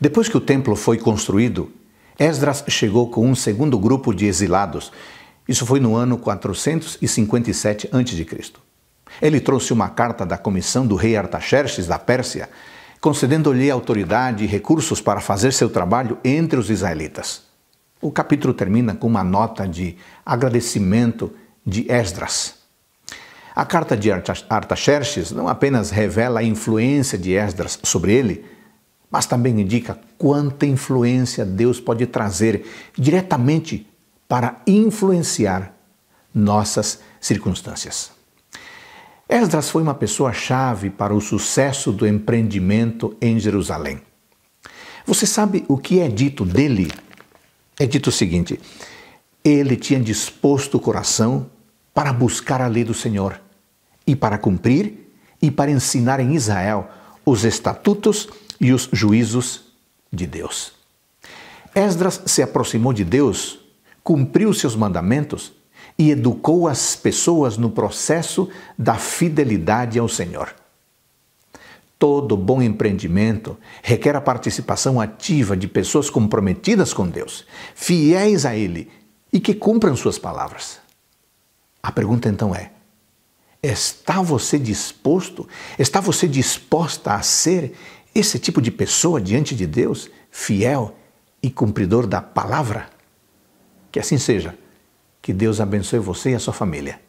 Depois que o templo foi construído, Esdras chegou com um segundo grupo de exilados. Isso foi no ano 457 a.C. Ele trouxe uma carta da comissão do rei Artaxerxes da Pérsia, concedendo-lhe autoridade e recursos para fazer seu trabalho entre os israelitas. O capítulo termina com uma nota de agradecimento de Esdras. A carta de Artaxerxes não apenas revela a influência de Esdras sobre ele, mas também indica quanta influência Deus pode trazer diretamente para influenciar nossas circunstâncias. Esdras foi uma pessoa chave para o sucesso do empreendimento em Jerusalém. Você sabe o que é dito dele? É dito o seguinte: ele tinha disposto o coração para buscar a lei do Senhor e para cumprir e para ensinar em Israel os estatutos e os juízos de Deus. Esdras se aproximou de Deus, cumpriu seus mandamentos e educou as pessoas no processo da fidelidade ao Senhor. Todo bom empreendimento requer a participação ativa de pessoas comprometidas com Deus, fiéis a Ele e que cumpram suas palavras. A pergunta então é: está você disposto, está você disposta a ser esse tipo de pessoa diante de Deus, fiel e cumpridor da palavra? Que assim seja. Que Deus abençoe você e a sua família.